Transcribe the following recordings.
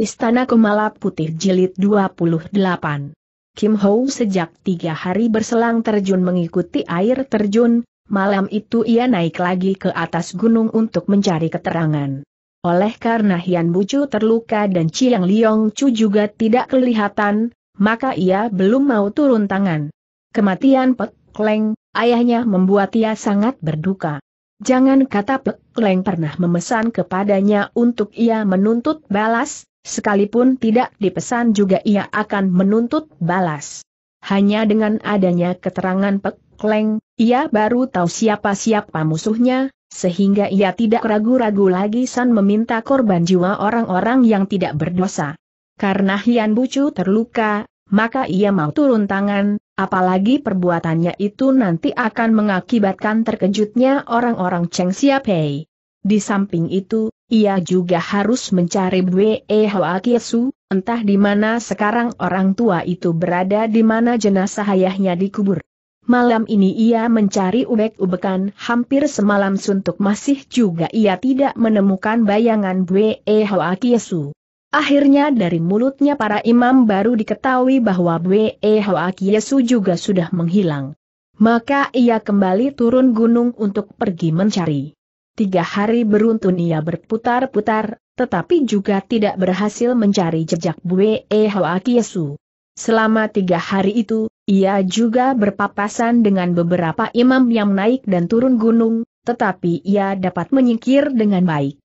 Istana Kumala Putih Jilid 28 Kim Ho sejak tiga hari berselang terjun mengikuti air terjun, malam itu ia naik lagi ke atas gunung untuk mencari keterangan. Oleh karena Hian Bucu terluka dan Chiang Liong Chu juga tidak kelihatan, maka ia belum mau turun tangan. Kematian Pek Kleng, ayahnya membuat ia sangat berduka. Jangan kata Pek Kleng pernah memesan kepadanya untuk ia menuntut balas, Sekalipun tidak dipesan juga ia akan menuntut balas. Hanya dengan adanya keterangan Pek Kleng, ia baru tahu siapa-siapa musuhnya, sehingga ia tidak ragu-ragu lagi San meminta korban jiwa orang-orang yang tidak berdosa. Karena Hian Bucu terluka, maka ia mau turun tangan, apalagi perbuatannya itu nanti akan mengakibatkan terkejutnya orang-orang Cheng Siapei. Di samping itu, ia juga harus mencari Bwe Hoa Kiesu, entah di mana sekarang orang tua itu berada di mana jenazah ayahnya dikubur. Malam ini ia mencari ubek-ubekan hampir semalam suntuk masih juga ia tidak menemukan bayangan Bwe Hoa Kiesu. Akhirnya dari mulutnya para imam baru diketahui bahwa Bwe Hoa Kiesu juga sudah menghilang. Maka ia kembali turun gunung untuk pergi mencari. Tiga hari beruntun ia berputar-putar, tetapi juga tidak berhasil mencari jejak Bue Hoa Kiesu. Selama tiga hari itu, ia juga berpapasan dengan beberapa imam yang naik dan turun gunung, tetapi ia dapat menyingkir dengan baik.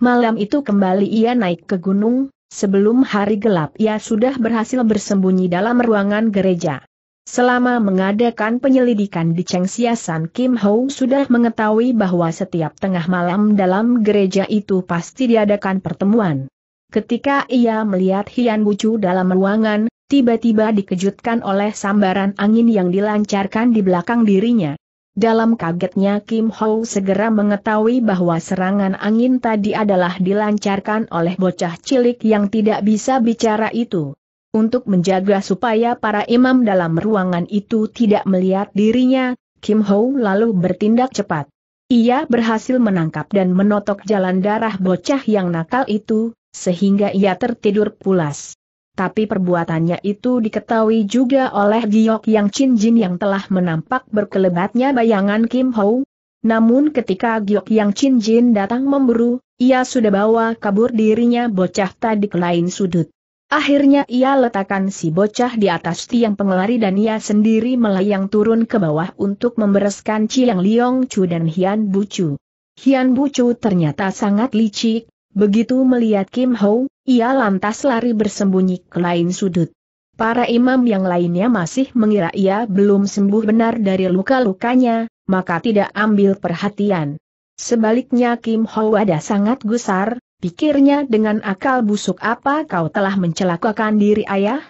Malam itu kembali ia naik ke gunung, sebelum hari gelap ia sudah berhasil bersembunyi dalam ruangan gereja. Selama mengadakan penyelidikan di San Kim Ho sudah mengetahui bahwa setiap tengah malam dalam gereja itu pasti diadakan pertemuan. Ketika ia melihat Hian Bucu dalam ruangan, tiba-tiba dikejutkan oleh sambaran angin yang dilancarkan di belakang dirinya. Dalam kagetnya Kim Ho segera mengetahui bahwa serangan angin tadi adalah dilancarkan oleh bocah cilik yang tidak bisa bicara itu untuk menjaga supaya para imam dalam ruangan itu tidak melihat dirinya, Kim Ho lalu bertindak cepat. Ia berhasil menangkap dan menotok jalan darah bocah yang nakal itu, sehingga ia tertidur pulas. Tapi perbuatannya itu diketahui juga oleh Giok Yang Chin Jin yang telah menampak berkelebatnya bayangan Kim Ho. Namun ketika Giok Yang Chin Jin datang memburu, ia sudah bawa kabur dirinya bocah tadi ke lain sudut. Akhirnya ia letakkan si bocah di atas tiang pengelari dan ia sendiri melayang turun ke bawah untuk membereskan Ciang Liong Chu dan Hian Bucu. Hian Bucu ternyata sangat licik, begitu melihat Kim Ho, ia lantas lari bersembunyi ke lain sudut. Para imam yang lainnya masih mengira ia belum sembuh benar dari luka-lukanya, maka tidak ambil perhatian. Sebaliknya Kim Ho ada sangat gusar, Pikirnya dengan akal busuk apa kau telah mencelakakan diri ayah?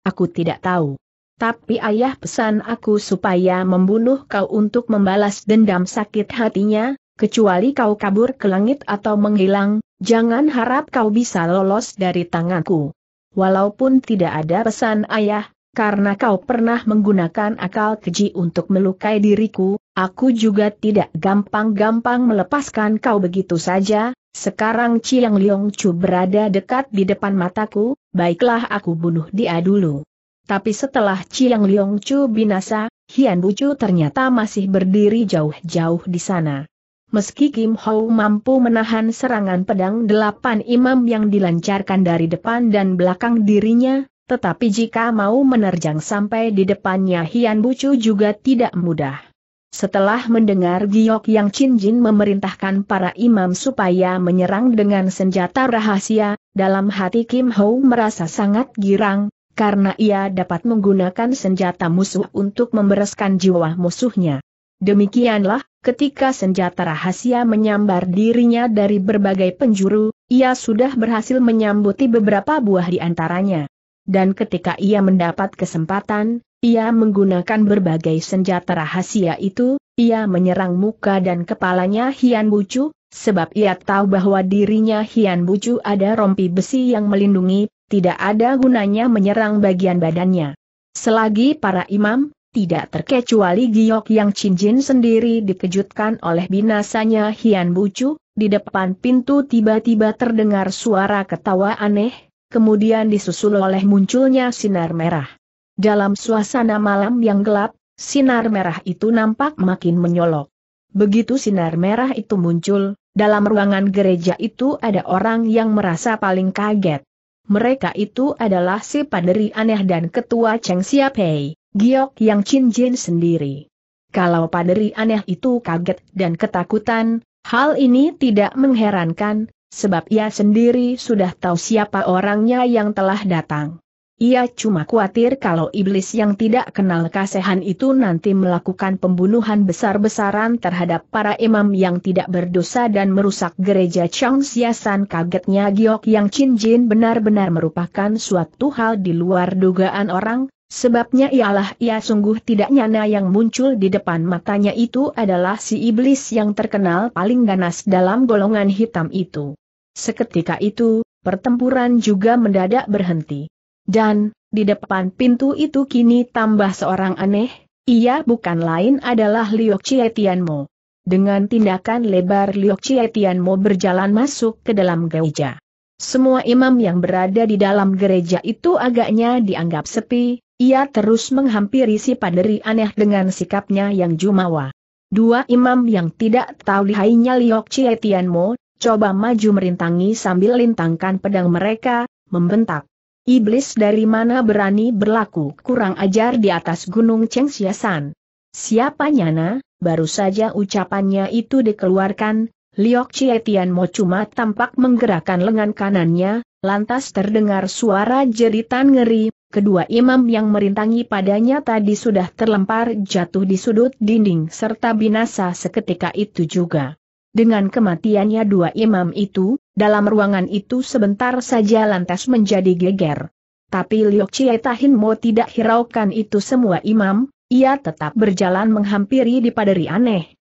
Aku tidak tahu. Tapi ayah pesan aku supaya membunuh kau untuk membalas dendam sakit hatinya, kecuali kau kabur ke langit atau menghilang, jangan harap kau bisa lolos dari tanganku. Walaupun tidak ada pesan ayah, karena kau pernah menggunakan akal keji untuk melukai diriku, aku juga tidak gampang-gampang melepaskan kau begitu saja, sekarang Chiang Liong Chu berada dekat di depan mataku, baiklah aku bunuh dia dulu. Tapi setelah Chiang Liong Chu binasa, Hian Bucu ternyata masih berdiri jauh-jauh di sana. Meski Kim Hou mampu menahan serangan pedang delapan imam yang dilancarkan dari depan dan belakang dirinya, tetapi jika mau menerjang sampai di depannya Hian Bucu juga tidak mudah. Setelah mendengar Giok Yang Jin memerintahkan para imam supaya menyerang dengan senjata rahasia, dalam hati Kim Ho merasa sangat girang, karena ia dapat menggunakan senjata musuh untuk membereskan jiwa musuhnya. Demikianlah, ketika senjata rahasia menyambar dirinya dari berbagai penjuru, ia sudah berhasil menyambuti beberapa buah di antaranya. Dan ketika ia mendapat kesempatan, ia menggunakan berbagai senjata rahasia itu, ia menyerang muka dan kepalanya Hian Bucu, sebab ia tahu bahwa dirinya Hian Bucu ada rompi besi yang melindungi, tidak ada gunanya menyerang bagian badannya. Selagi para imam, tidak terkecuali Giok yang cincin sendiri dikejutkan oleh binasanya Hian Bucu, di depan pintu tiba-tiba terdengar suara ketawa aneh, kemudian disusul oleh munculnya sinar merah. Dalam suasana malam yang gelap, sinar merah itu nampak makin menyolok. Begitu sinar merah itu muncul, dalam ruangan gereja itu ada orang yang merasa paling kaget. Mereka itu adalah si paderi aneh dan ketua Cheng Siapei, Giok Yang Chin Jin sendiri. Kalau paderi aneh itu kaget dan ketakutan, hal ini tidak mengherankan, sebab ia sendiri sudah tahu siapa orangnya yang telah datang. Ia cuma khawatir kalau iblis yang tidak kenal kasehan itu nanti melakukan pembunuhan besar-besaran terhadap para imam yang tidak berdosa dan merusak gereja Chong Siasan kagetnya Giok yang Chin Jin benar-benar merupakan suatu hal di luar dugaan orang, sebabnya ialah ia sungguh tidak nyana yang muncul di depan matanya itu adalah si iblis yang terkenal paling ganas dalam golongan hitam itu. Seketika itu, pertempuran juga mendadak berhenti. Dan, di depan pintu itu kini tambah seorang aneh, ia bukan lain adalah Liok Chietianmo. Dengan tindakan lebar Liok Chietianmo berjalan masuk ke dalam gereja. Semua imam yang berada di dalam gereja itu agaknya dianggap sepi, ia terus menghampiri si paderi aneh dengan sikapnya yang jumawa. Dua imam yang tidak tahu lihainya Liok Chietianmo, coba maju merintangi sambil lintangkan pedang mereka, membentak. Iblis dari mana berani berlaku kurang ajar di atas gunung Siasan? Siapa nyana, baru saja ucapannya itu dikeluarkan, Liok Tian Mo cuma tampak menggerakkan lengan kanannya, lantas terdengar suara jeritan ngeri, kedua imam yang merintangi padanya tadi sudah terlempar jatuh di sudut dinding serta binasa seketika itu juga. Dengan kematiannya dua imam itu, dalam ruangan itu sebentar saja lantas menjadi geger. Tapi Liok Chie Tahin tidak hiraukan itu semua imam, ia tetap berjalan menghampiri di paderi aneh.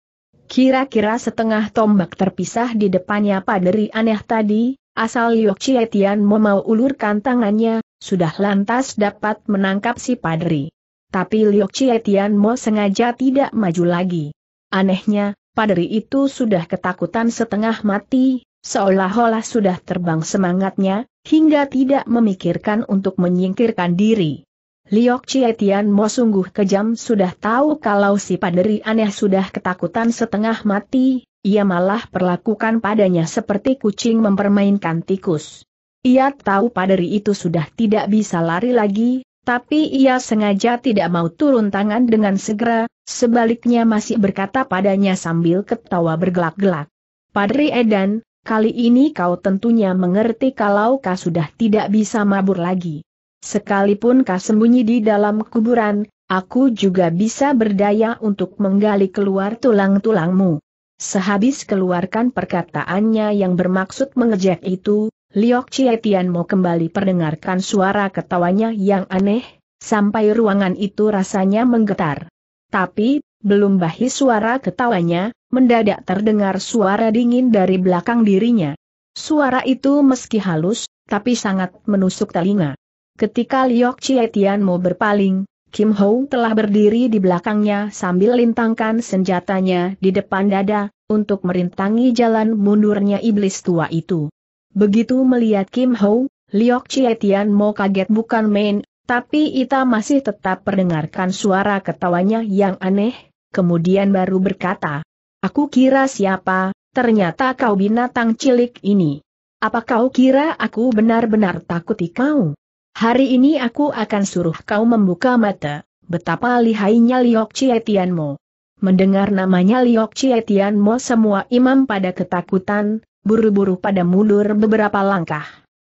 Kira-kira setengah tombak terpisah di depannya paderi aneh tadi, asal Liok Chie Tian mau ulurkan tangannya, sudah lantas dapat menangkap si paderi. Tapi Liok Chie Tian sengaja tidak maju lagi. Anehnya, paderi itu sudah ketakutan setengah mati, Seolah-olah sudah terbang semangatnya, hingga tidak memikirkan untuk menyingkirkan diri. Liok Cietian Mo sungguh kejam sudah tahu kalau si paderi aneh sudah ketakutan setengah mati, ia malah perlakukan padanya seperti kucing mempermainkan tikus. Ia tahu paderi itu sudah tidak bisa lari lagi, tapi ia sengaja tidak mau turun tangan dengan segera, sebaliknya masih berkata padanya sambil ketawa bergelak-gelak. Padri Edan, Kali ini kau tentunya mengerti kalau kau sudah tidak bisa mabur lagi. Sekalipun kau sembunyi di dalam kuburan, aku juga bisa berdaya untuk menggali keluar tulang-tulangmu. Sehabis keluarkan perkataannya yang bermaksud mengejek itu, Liok Chietian mau kembali perdengarkan suara ketawanya yang aneh, sampai ruangan itu rasanya menggetar. Tapi, belum bahi suara ketawanya, mendadak terdengar suara dingin dari belakang dirinya. Suara itu meski halus, tapi sangat menusuk telinga. Ketika Liok Tian mau berpaling, Kim Ho telah berdiri di belakangnya sambil lintangkan senjatanya di depan dada, untuk merintangi jalan mundurnya iblis tua itu. Begitu melihat Kim Ho, Liok Tian mau kaget bukan main, tapi Ita masih tetap mendengarkan suara ketawanya yang aneh, kemudian baru berkata, Aku kira siapa, ternyata kau binatang cilik ini. Apa kau kira aku benar-benar takuti kau? Hari ini aku akan suruh kau membuka mata, betapa lihainya Liok Chietianmo. Mendengar namanya Liok Chietianmo semua imam pada ketakutan, buru-buru pada mundur beberapa langkah.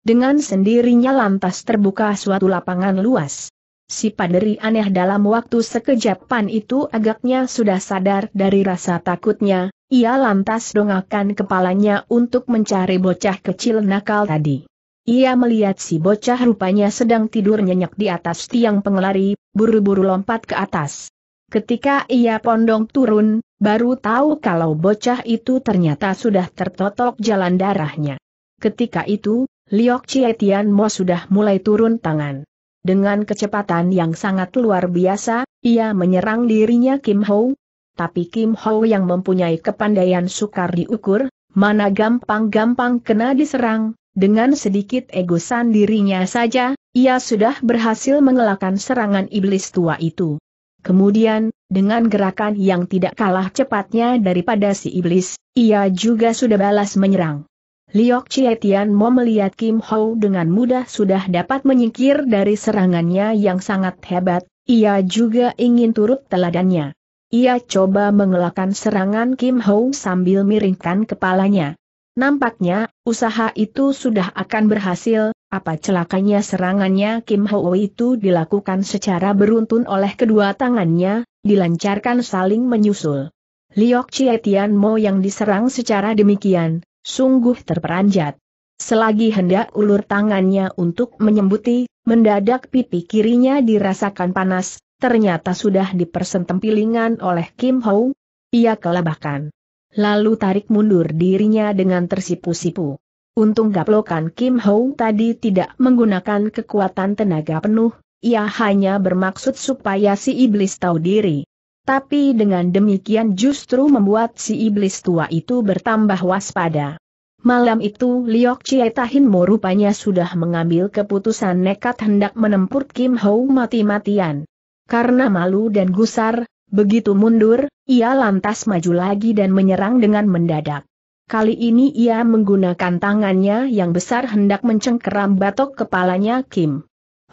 Dengan sendirinya lantas terbuka suatu lapangan luas. Si paderi aneh dalam waktu sekejap pan itu agaknya sudah sadar dari rasa takutnya, ia lantas dongakan kepalanya untuk mencari bocah kecil nakal tadi. Ia melihat si bocah rupanya sedang tidur nyenyak di atas tiang pengelari, buru-buru lompat ke atas. Ketika ia pondong turun, baru tahu kalau bocah itu ternyata sudah tertotok jalan darahnya. Ketika itu, Liok Chietian Mo sudah mulai turun tangan. Dengan kecepatan yang sangat luar biasa, ia menyerang dirinya Kim Ho. Tapi Kim Ho yang mempunyai kepandaian sukar diukur, mana gampang-gampang kena diserang, dengan sedikit egosan dirinya saja, ia sudah berhasil mengelakkan serangan iblis tua itu. Kemudian, dengan gerakan yang tidak kalah cepatnya daripada si iblis, ia juga sudah balas menyerang. Liok Chie Tian Mo melihat Kim Ho dengan mudah sudah dapat menyingkir dari serangannya yang sangat hebat, ia juga ingin turut teladannya. Ia coba mengelakkan serangan Kim Ho sambil miringkan kepalanya. Nampaknya, usaha itu sudah akan berhasil, apa celakanya serangannya Kim Ho itu dilakukan secara beruntun oleh kedua tangannya, dilancarkan saling menyusul. Liok Chie Mo yang diserang secara demikian, Sungguh terperanjat. Selagi hendak ulur tangannya untuk menyembuti, mendadak pipi kirinya dirasakan panas, ternyata sudah dipersentempilingan oleh Kim Ho. Ia kelabakan. Lalu tarik mundur dirinya dengan tersipu-sipu. Untung gaplokan Kim Ho tadi tidak menggunakan kekuatan tenaga penuh, ia hanya bermaksud supaya si iblis tahu diri. Tapi dengan demikian justru membuat si iblis tua itu bertambah waspada. Malam itu Liok Chie Tahinmo rupanya sudah mengambil keputusan nekat hendak menempur Kim Ho mati-matian. Karena malu dan gusar, begitu mundur, ia lantas maju lagi dan menyerang dengan mendadak. Kali ini ia menggunakan tangannya yang besar hendak mencengkeram batok kepalanya Kim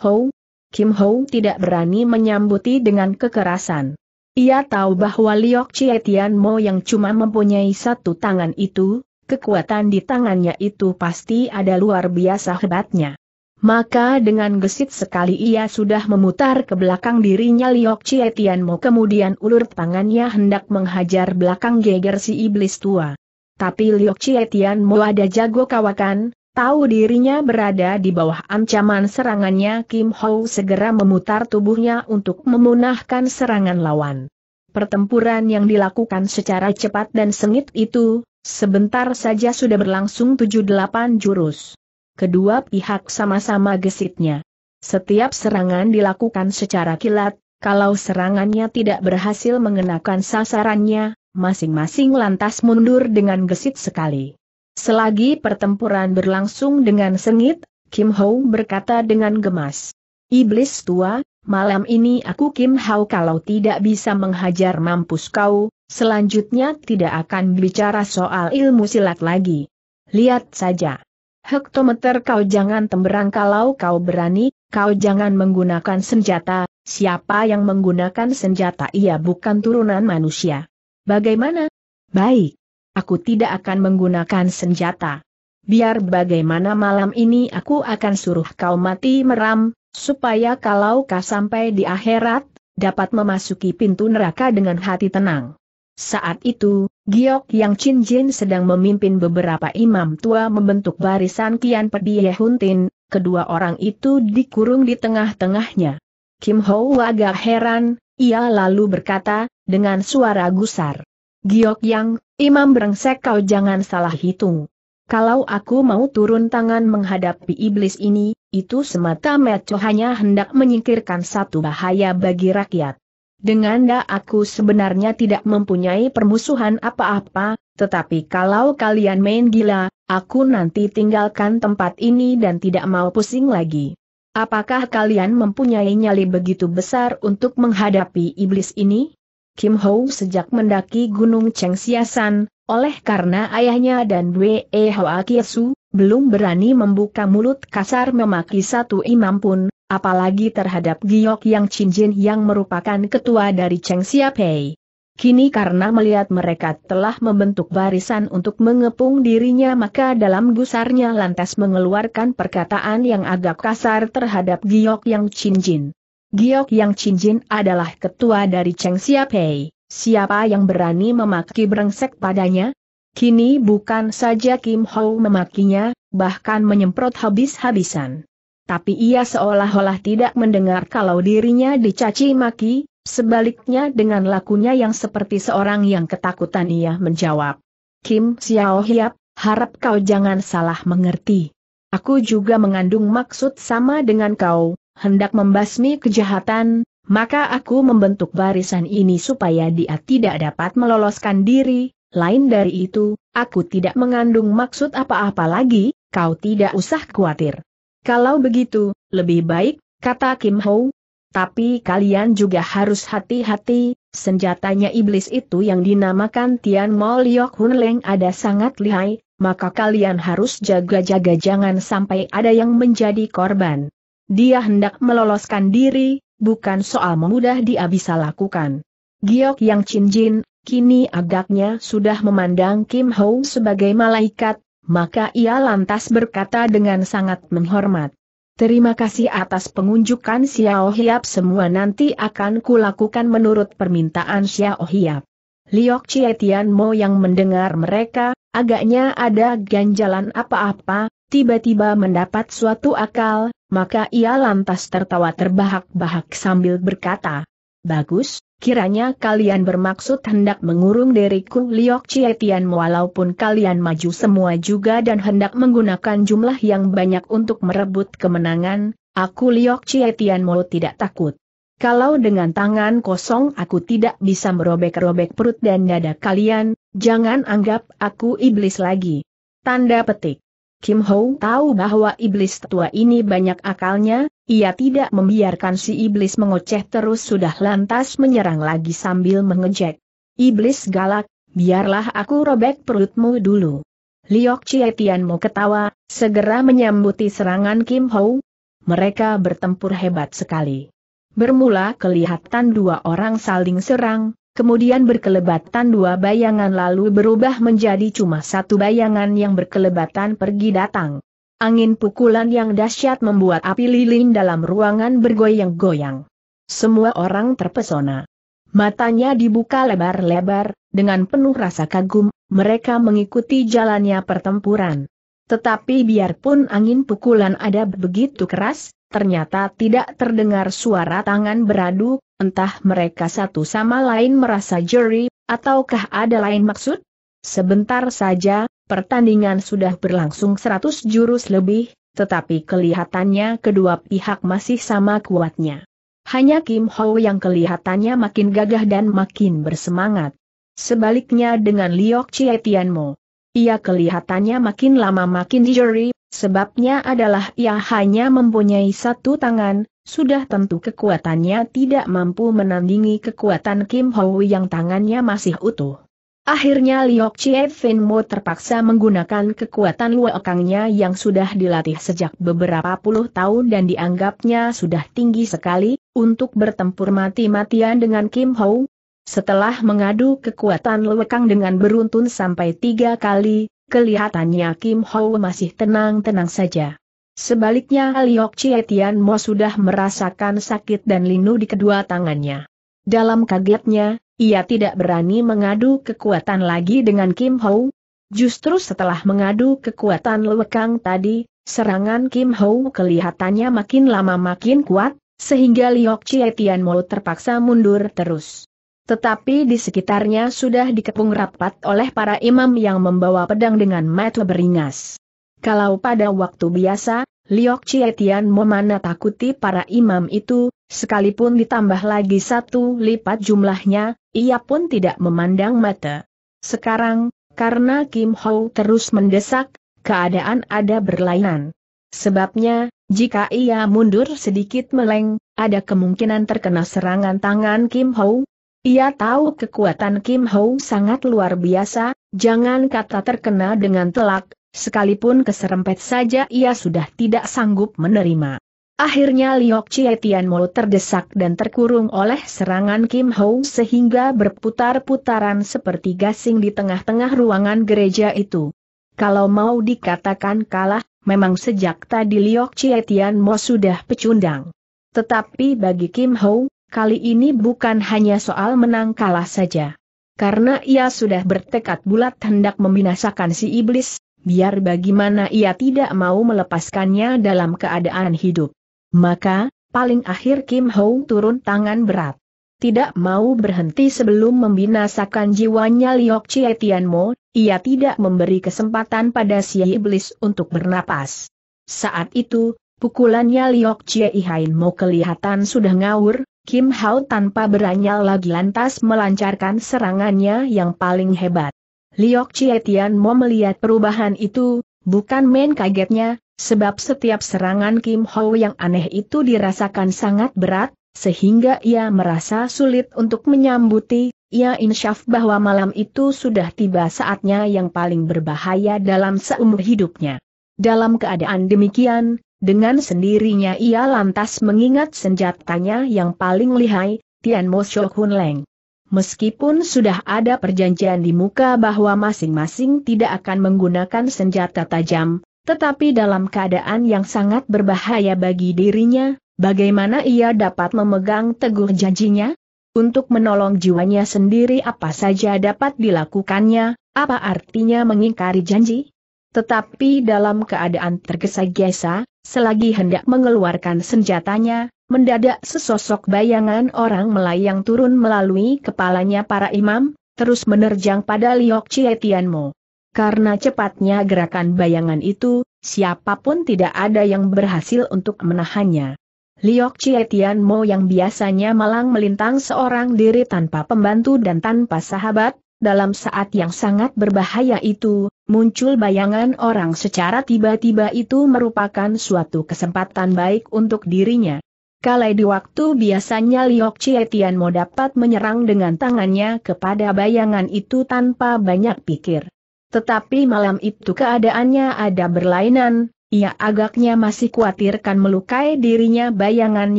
Ho. Kim Ho tidak berani menyambuti dengan kekerasan. Ia tahu bahwa Liok Chie Mo yang cuma mempunyai satu tangan itu, kekuatan di tangannya itu pasti ada luar biasa hebatnya. Maka dengan gesit sekali ia sudah memutar ke belakang dirinya Liok Chie Mo kemudian ulur tangannya hendak menghajar belakang geger si iblis tua. Tapi Liok Chie Mo ada jago kawakan, Tahu dirinya berada di bawah ancaman serangannya Kim Ho segera memutar tubuhnya untuk memunahkan serangan lawan. Pertempuran yang dilakukan secara cepat dan sengit itu, sebentar saja sudah berlangsung 78 jurus. Kedua pihak sama-sama gesitnya. Setiap serangan dilakukan secara kilat, kalau serangannya tidak berhasil mengenakan sasarannya, masing-masing lantas mundur dengan gesit sekali. Selagi pertempuran berlangsung dengan sengit, Kim Ho berkata dengan gemas. Iblis tua, malam ini aku Kim Hau kalau tidak bisa menghajar mampus kau, selanjutnya tidak akan bicara soal ilmu silat lagi. Lihat saja. Hektometer kau jangan temberang kalau kau berani, kau jangan menggunakan senjata, siapa yang menggunakan senjata ia bukan turunan manusia. Bagaimana? Baik aku tidak akan menggunakan senjata. Biar bagaimana malam ini aku akan suruh kau mati meram, supaya kalau kau sampai di akhirat, dapat memasuki pintu neraka dengan hati tenang. Saat itu, Giok Yang Chin Jin sedang memimpin beberapa imam tua membentuk barisan Kian Pedie Tin, kedua orang itu dikurung di tengah-tengahnya. Kim Ho agak heran, ia lalu berkata, dengan suara gusar. Giok Yang, Imam Brengsek kau jangan salah hitung. Kalau aku mau turun tangan menghadapi iblis ini, itu semata-mata hanya hendak menyingkirkan satu bahaya bagi rakyat. Dengan da aku sebenarnya tidak mempunyai permusuhan apa-apa, tetapi kalau kalian main gila, aku nanti tinggalkan tempat ini dan tidak mau pusing lagi. Apakah kalian mempunyai nyali begitu besar untuk menghadapi iblis ini? Kim Ho sejak mendaki Gunung Cheng Siasan, oleh karena ayahnya dan Wei e Hoa Kiesu, belum berani membuka mulut kasar memaki satu imam pun, apalagi terhadap Giok Yang Jin yang merupakan ketua dari Cheng Siapei. Kini karena melihat mereka telah membentuk barisan untuk mengepung dirinya maka dalam gusarnya lantas mengeluarkan perkataan yang agak kasar terhadap Giok Yang Jin. Giok Yang Cinjin adalah ketua dari Cheng Xiapei. Siapa yang berani memaki brengsek padanya? Kini bukan saja Kim Ho memakinya, bahkan menyemprot habis-habisan. Tapi ia seolah-olah tidak mendengar kalau dirinya dicaci maki, sebaliknya dengan lakunya yang seperti seorang yang ketakutan ia menjawab. Kim Xiao Hiap, harap kau jangan salah mengerti. Aku juga mengandung maksud sama dengan kau, hendak membasmi kejahatan, maka aku membentuk barisan ini supaya dia tidak dapat meloloskan diri, lain dari itu, aku tidak mengandung maksud apa-apa lagi, kau tidak usah khawatir. Kalau begitu, lebih baik, kata Kim Ho. Tapi kalian juga harus hati-hati, senjatanya iblis itu yang dinamakan Tian Mo Liok Hun Leng ada sangat lihai, maka kalian harus jaga-jaga jangan sampai ada yang menjadi korban. Dia hendak meloloskan diri, bukan soal memudah dia bisa lakukan. Giok Yang Chin kini agaknya sudah memandang Kim Ho sebagai malaikat, maka ia lantas berkata dengan sangat menghormat. Terima kasih atas pengunjukan Xiao Hiap semua nanti akan kulakukan menurut permintaan Xiao Hiap. Liok Chietian Mo yang mendengar mereka, agaknya ada ganjalan apa-apa, tiba-tiba mendapat suatu akal, maka ia lantas tertawa terbahak-bahak sambil berkata, Bagus, kiranya kalian bermaksud hendak mengurung diriku Liok Cietian walaupun kalian maju semua juga dan hendak menggunakan jumlah yang banyak untuk merebut kemenangan, aku Liok Cietian mau tidak takut. Kalau dengan tangan kosong aku tidak bisa merobek-robek perut dan dada kalian, jangan anggap aku iblis lagi. Tanda petik. Kim Ho tahu bahwa iblis tua ini banyak akalnya, ia tidak membiarkan si iblis mengoceh terus sudah lantas menyerang lagi sambil mengejek. Iblis galak, biarlah aku robek perutmu dulu. Liok Chietian mau ketawa, segera menyambuti serangan Kim Ho. Mereka bertempur hebat sekali. Bermula kelihatan dua orang saling serang, Kemudian berkelebatan dua bayangan lalu berubah menjadi cuma satu bayangan yang berkelebatan pergi datang. Angin pukulan yang dahsyat membuat api lilin dalam ruangan bergoyang-goyang. Semua orang terpesona. Matanya dibuka lebar-lebar, dengan penuh rasa kagum, mereka mengikuti jalannya pertempuran. Tetapi biarpun angin pukulan ada begitu keras, ternyata tidak terdengar suara tangan beradu, entah mereka satu sama lain merasa juri, ataukah ada lain maksud? Sebentar saja, pertandingan sudah berlangsung 100 jurus lebih, tetapi kelihatannya kedua pihak masih sama kuatnya. Hanya Kim Ho yang kelihatannya makin gagah dan makin bersemangat. Sebaliknya dengan Liok Chie Tianmo. Ia kelihatannya makin lama makin dijeri, Sebabnya adalah ia hanya mempunyai satu tangan, sudah tentu kekuatannya tidak mampu menandingi kekuatan Kim Ho yang tangannya masih utuh. Akhirnya Liok Chie Fin Mo terpaksa menggunakan kekuatan luokangnya yang sudah dilatih sejak beberapa puluh tahun dan dianggapnya sudah tinggi sekali, untuk bertempur mati-matian dengan Kim Ho. Setelah mengadu kekuatan luokang dengan beruntun sampai tiga kali, Kelihatannya Kim Ho masih tenang-tenang saja. Sebaliknya Liok Chie Tian Mo sudah merasakan sakit dan linu di kedua tangannya. Dalam kagetnya, ia tidak berani mengadu kekuatan lagi dengan Kim Ho. Justru setelah mengadu kekuatan lewekang tadi, serangan Kim Ho kelihatannya makin lama makin kuat, sehingga Liok Chie Tian Mo terpaksa mundur terus. Tetapi di sekitarnya sudah dikepung rapat oleh para imam yang membawa pedang dengan mata beringas. Kalau pada waktu biasa, Liok Chietian memana takuti para imam itu, sekalipun ditambah lagi satu lipat jumlahnya, ia pun tidak memandang mata. Sekarang, karena Kim Ho terus mendesak, keadaan ada berlainan. Sebabnya, jika ia mundur sedikit meleng, ada kemungkinan terkena serangan tangan Kim Ho, ia tahu kekuatan Kim Ho sangat luar biasa, jangan kata terkena dengan telak, sekalipun keserempet saja ia sudah tidak sanggup menerima. Akhirnya Liok Chie Mo terdesak dan terkurung oleh serangan Kim Ho sehingga berputar-putaran seperti gasing di tengah-tengah ruangan gereja itu. Kalau mau dikatakan kalah, memang sejak tadi Liok Chie Mo sudah pecundang. Tetapi bagi Kim Ho, Kali ini bukan hanya soal menang kalah saja. Karena ia sudah bertekad bulat hendak membinasakan si iblis, biar bagaimana ia tidak mau melepaskannya dalam keadaan hidup. Maka, paling akhir Kim Ho turun tangan berat. Tidak mau berhenti sebelum membinasakan jiwanya Liok Chie Tianmo, ia tidak memberi kesempatan pada si iblis untuk bernapas. Saat itu, Pukulannya Liok Chie Ihain Mo kelihatan sudah ngawur, Kim Hao tanpa beranyal lagi lantas melancarkan serangannya yang paling hebat. Liok Chie Tian mau melihat perubahan itu, bukan main kagetnya, sebab setiap serangan Kim Hao yang aneh itu dirasakan sangat berat, sehingga ia merasa sulit untuk menyambuti, ia insyaf bahwa malam itu sudah tiba saatnya yang paling berbahaya dalam seumur hidupnya. Dalam keadaan demikian, dengan sendirinya ia lantas mengingat senjatanya yang paling lihai, Tian Mo Shok Leng. Meskipun sudah ada perjanjian di muka bahwa masing-masing tidak akan menggunakan senjata tajam, tetapi dalam keadaan yang sangat berbahaya bagi dirinya, bagaimana ia dapat memegang teguh janjinya? Untuk menolong jiwanya sendiri apa saja dapat dilakukannya, apa artinya mengingkari janji? Tetapi dalam keadaan tergesa-gesa, Selagi hendak mengeluarkan senjatanya, mendadak sesosok bayangan orang melayang turun melalui kepalanya para imam, terus menerjang pada Liok Chietianmo. Karena cepatnya gerakan bayangan itu, siapapun tidak ada yang berhasil untuk menahannya. Liok Chietian Mo yang biasanya malang melintang seorang diri tanpa pembantu dan tanpa sahabat, dalam saat yang sangat berbahaya itu, muncul bayangan orang secara tiba-tiba itu merupakan suatu kesempatan baik untuk dirinya. Kalau di waktu biasanya Liok Chietianmo dapat menyerang dengan tangannya kepada bayangan itu tanpa banyak pikir. Tetapi malam itu keadaannya ada berlainan, ia agaknya masih khawatirkan melukai dirinya bayangan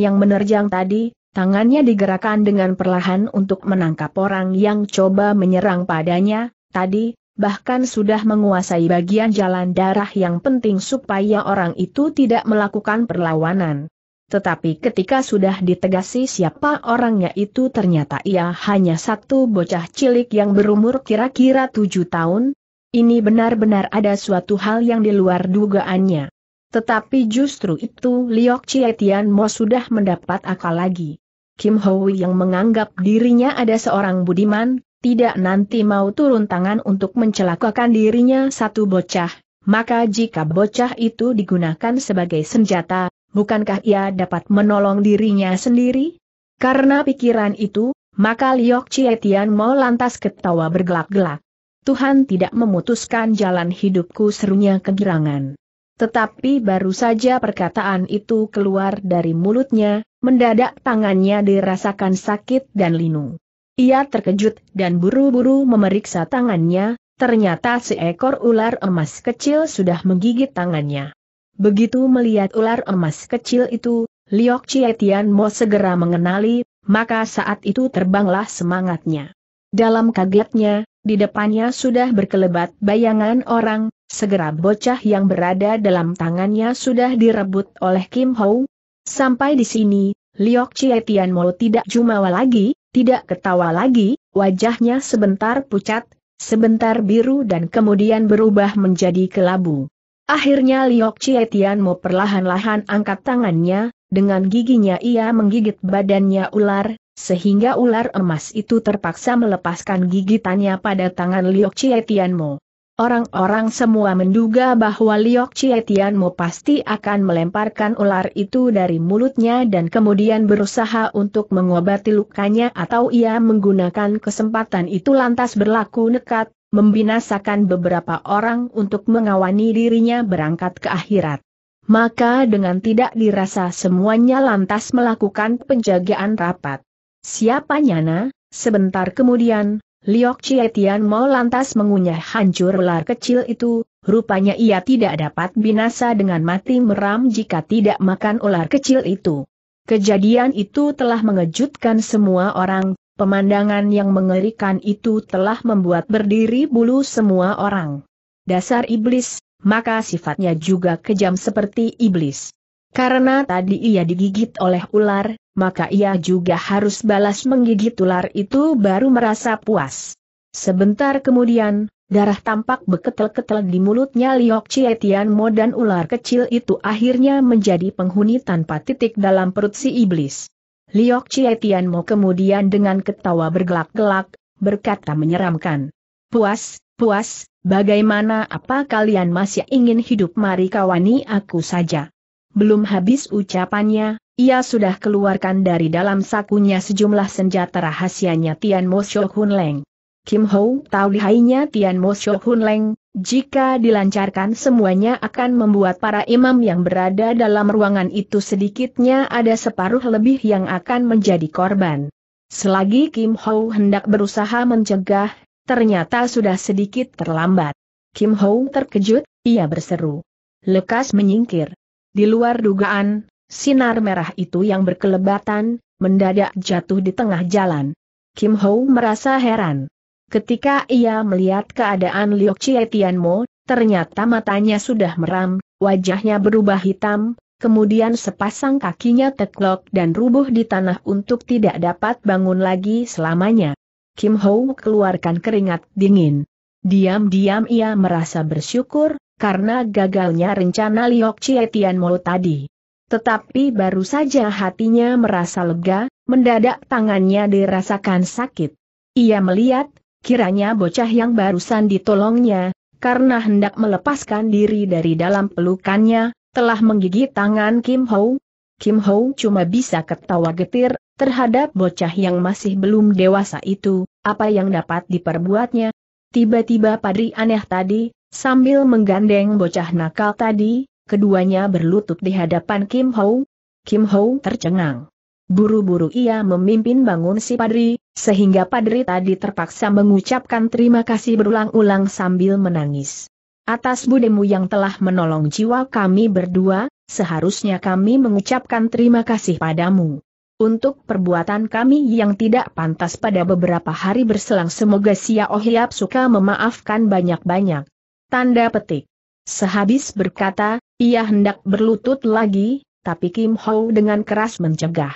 yang menerjang tadi, Tangannya digerakkan dengan perlahan untuk menangkap orang yang coba menyerang padanya, tadi, bahkan sudah menguasai bagian jalan darah yang penting supaya orang itu tidak melakukan perlawanan. Tetapi ketika sudah ditegasi siapa orangnya itu ternyata ia hanya satu bocah cilik yang berumur kira-kira tujuh tahun, ini benar-benar ada suatu hal yang di luar dugaannya. Tetapi justru itu Liok Chietian Mo sudah mendapat akal lagi. Kim Hoi yang menganggap dirinya ada seorang budiman, tidak nanti mau turun tangan untuk mencelakakan dirinya satu bocah, maka jika bocah itu digunakan sebagai senjata, bukankah ia dapat menolong dirinya sendiri? Karena pikiran itu, maka Liok Chie Tian mau lantas ketawa bergelak-gelak. Tuhan tidak memutuskan jalan hidupku serunya kegirangan. Tetapi baru saja perkataan itu keluar dari mulutnya, mendadak tangannya dirasakan sakit dan linu. Ia terkejut dan buru-buru memeriksa tangannya, ternyata seekor ular emas kecil sudah menggigit tangannya. Begitu melihat ular emas kecil itu, Liok Chietian Mo segera mengenali, maka saat itu terbanglah semangatnya. Dalam kagetnya, di depannya sudah berkelebat bayangan orang, Segera bocah yang berada dalam tangannya sudah direbut oleh Kim Hou. Sampai di sini, Liok Chie Tian Mo tidak jumawa lagi, tidak ketawa lagi, wajahnya sebentar pucat, sebentar biru dan kemudian berubah menjadi kelabu. Akhirnya Liok Chie Tian Mo perlahan-lahan angkat tangannya, dengan giginya ia menggigit badannya ular, sehingga ular emas itu terpaksa melepaskan gigitannya pada tangan Liok Chie Tian Mo. Orang-orang semua menduga bahwa Liok Chietianmu pasti akan melemparkan ular itu dari mulutnya dan kemudian berusaha untuk mengobati lukanya atau ia menggunakan kesempatan itu lantas berlaku nekat, membinasakan beberapa orang untuk mengawani dirinya berangkat ke akhirat. Maka dengan tidak dirasa semuanya lantas melakukan penjagaan rapat. Siapa nyana, sebentar kemudian, Liok Chie Tian mau lantas mengunyah hancur ular kecil itu, rupanya ia tidak dapat binasa dengan mati meram jika tidak makan ular kecil itu. Kejadian itu telah mengejutkan semua orang, pemandangan yang mengerikan itu telah membuat berdiri bulu semua orang. Dasar iblis, maka sifatnya juga kejam seperti iblis. Karena tadi ia digigit oleh ular, maka ia juga harus balas menggigit ular itu baru merasa puas. Sebentar kemudian, darah tampak beketel-ketel di mulutnya Liok Chietian Mo dan ular kecil itu akhirnya menjadi penghuni tanpa titik dalam perut si iblis. Liok Chietian Mo kemudian dengan ketawa bergelak-gelak, berkata menyeramkan. Puas, puas, bagaimana apa kalian masih ingin hidup mari kawani aku saja. Belum habis ucapannya, ia sudah keluarkan dari dalam sakunya sejumlah senjata rahasianya Tian Mo Shou Hun Leng. Kim Ho tahu lihainya Tian Mo Shou Hun Leng, jika dilancarkan semuanya akan membuat para imam yang berada dalam ruangan itu sedikitnya ada separuh lebih yang akan menjadi korban. Selagi Kim Ho hendak berusaha mencegah, ternyata sudah sedikit terlambat. Kim Ho terkejut, ia berseru. Lekas menyingkir. Di luar dugaan, sinar merah itu yang berkelebatan, mendadak jatuh di tengah jalan. Kim Ho merasa heran. Ketika ia melihat keadaan Liu Chie Mo, ternyata matanya sudah meram, wajahnya berubah hitam, kemudian sepasang kakinya teklok dan rubuh di tanah untuk tidak dapat bangun lagi selamanya. Kim Ho keluarkan keringat dingin. Diam-diam ia merasa bersyukur, karena gagalnya rencana Liok Chietian Mo tadi. Tetapi baru saja hatinya merasa lega, mendadak tangannya dirasakan sakit. Ia melihat, kiranya bocah yang barusan ditolongnya, karena hendak melepaskan diri dari dalam pelukannya, telah menggigit tangan Kim Ho. Kim Ho cuma bisa ketawa getir, terhadap bocah yang masih belum dewasa itu, apa yang dapat diperbuatnya? Tiba-tiba padri aneh tadi, Sambil menggandeng bocah nakal tadi, keduanya berlutut di hadapan Kim Ho. Kim Ho tercengang. Buru-buru ia memimpin bangun si padri, sehingga padri tadi terpaksa mengucapkan terima kasih berulang-ulang sambil menangis. Atas budemu yang telah menolong jiwa kami berdua, seharusnya kami mengucapkan terima kasih padamu. Untuk perbuatan kami yang tidak pantas pada beberapa hari berselang semoga Sia Ohiap suka memaafkan banyak-banyak. Tanda petik. Sehabis berkata, ia hendak berlutut lagi, tapi Kim Ho dengan keras mencegah.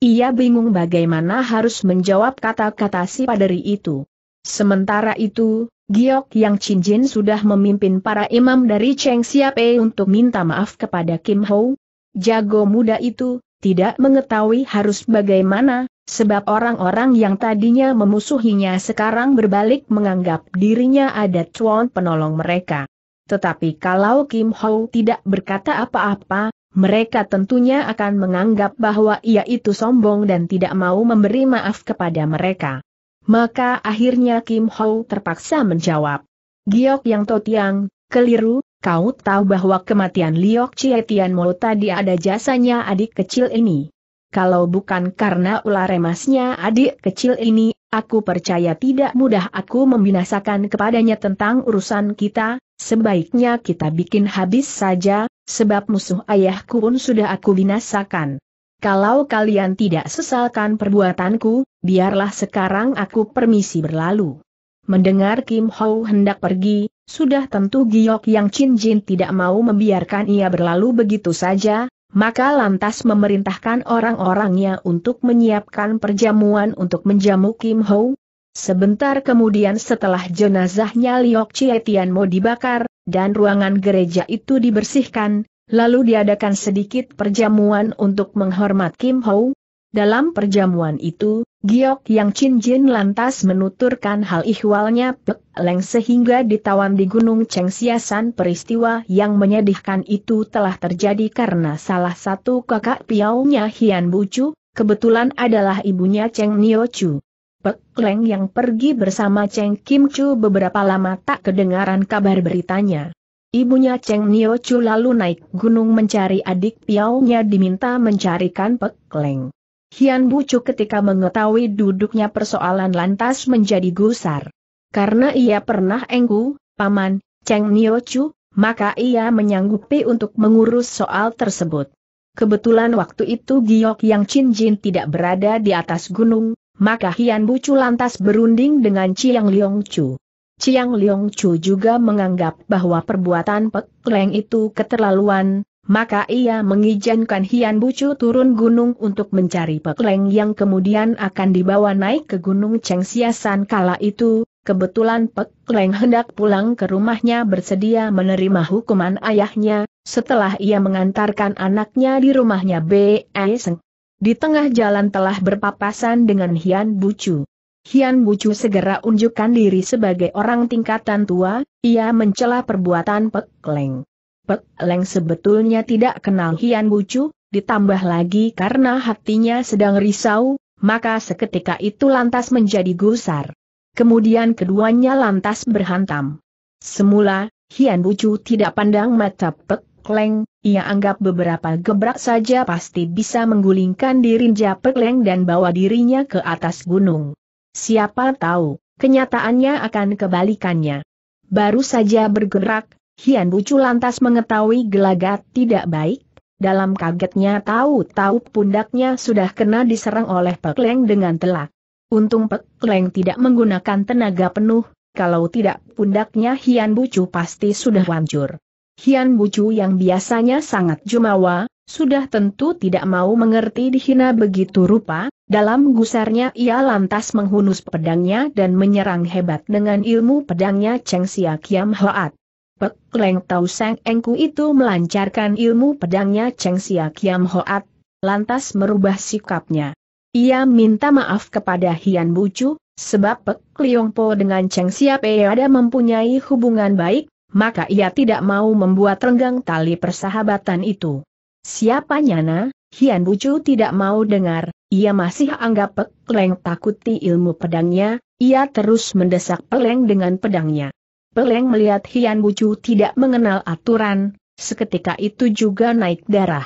Ia bingung bagaimana harus menjawab kata-kata si paderi itu. Sementara itu, Giok Yang Jin sudah memimpin para imam dari Cheng Siape untuk minta maaf kepada Kim Ho. Jago muda itu, tidak mengetahui harus bagaimana, sebab orang-orang yang tadinya memusuhinya sekarang berbalik menganggap dirinya ada cuan penolong mereka. Tetapi kalau Kim Ho tidak berkata apa-apa, mereka tentunya akan menganggap bahwa ia itu sombong dan tidak mau memberi maaf kepada mereka. Maka akhirnya Kim Ho terpaksa menjawab. Giok Yang Totiang, keliru, Kau tahu bahwa kematian Liok Chie Tian Mo tadi ada jasanya adik kecil ini. Kalau bukan karena ular emasnya adik kecil ini, aku percaya tidak mudah aku membinasakan kepadanya tentang urusan kita, sebaiknya kita bikin habis saja, sebab musuh ayahku pun sudah aku binasakan. Kalau kalian tidak sesalkan perbuatanku, biarlah sekarang aku permisi berlalu. Mendengar Kim Ho hendak pergi, sudah tentu Giok Yang Chin Jin tidak mau membiarkan ia berlalu begitu saja, maka lantas memerintahkan orang-orangnya untuk menyiapkan perjamuan untuk menjamu Kim Ho. Sebentar kemudian setelah jenazahnya Liok Chie Tian Mo dibakar, dan ruangan gereja itu dibersihkan, lalu diadakan sedikit perjamuan untuk menghormat Kim Ho, dalam perjamuan itu, Giok Yang Chin Jin lantas menuturkan hal ihwalnya Pek Leng sehingga ditawan di Gunung Cheng Siasan peristiwa yang menyedihkan itu telah terjadi karena salah satu kakak piaunya Hian Bucu, kebetulan adalah ibunya Cheng Nio Chu. Pek Leng yang pergi bersama Cheng Kim Chu beberapa lama tak kedengaran kabar beritanya. Ibunya Cheng Nio Chu lalu naik gunung mencari adik piaunya diminta mencarikan Pek Leng. Hian Bucu ketika mengetahui duduknya persoalan lantas menjadi gusar. Karena ia pernah enggu, paman, Cheng Niochu, maka ia menyanggupi untuk mengurus soal tersebut. Kebetulan waktu itu Giok yang Chin Jin tidak berada di atas gunung, maka Hian Bucu lantas berunding dengan Chiang Liong Chu. Chiang Liong Chu juga menganggap bahwa perbuatan Pek Leng itu keterlaluan, maka ia mengizinkan Hian Bucu turun gunung untuk mencari pekleng yang kemudian akan dibawa naik ke gunung Chengsiasan kala itu, kebetulan pekleng hendak pulang ke rumahnya bersedia menerima hukuman ayahnya, setelah ia mengantarkan anaknya di rumahnya Be Seng. Di tengah jalan telah berpapasan dengan Hian Bucu. Hian Bucu segera unjukkan diri sebagai orang tingkatan tua, ia mencela perbuatan pekleng. Pek Leng sebetulnya tidak kenal Hian Bucu, ditambah lagi karena hatinya sedang risau, maka seketika itu lantas menjadi gusar. Kemudian keduanya lantas berhantam. Semula, Hian Bucu tidak pandang mata Pek Leng, ia anggap beberapa gebrak saja pasti bisa menggulingkan diri Pek Leng dan bawa dirinya ke atas gunung. Siapa tahu, kenyataannya akan kebalikannya. Baru saja bergerak, Hian Bucu lantas mengetahui gelagat tidak baik, dalam kagetnya tahu-tahu pundaknya sudah kena diserang oleh Pek Leng dengan telak. Untung Pek Leng tidak menggunakan tenaga penuh, kalau tidak pundaknya Hian Bucu pasti sudah hancur. Hian Bucu yang biasanya sangat jumawa, sudah tentu tidak mau mengerti dihina begitu rupa, dalam gusarnya ia lantas menghunus pedangnya dan menyerang hebat dengan ilmu pedangnya Cheng Sia Kiam Hoat. Pek Leng Tau Sang Engku itu melancarkan ilmu pedangnya Cheng Sia Kiam Hoat, lantas merubah sikapnya. Ia minta maaf kepada Hian Bucu, sebab Pek Leong Po dengan Cheng Sia ada mempunyai hubungan baik, maka ia tidak mau membuat renggang tali persahabatan itu. Siapa nyana, Hian Bucu tidak mau dengar, ia masih anggap Pek Leng takuti ilmu pedangnya, ia terus mendesak Peleng dengan pedangnya. Peleng melihat Hian Bucu tidak mengenal aturan, seketika itu juga naik darah.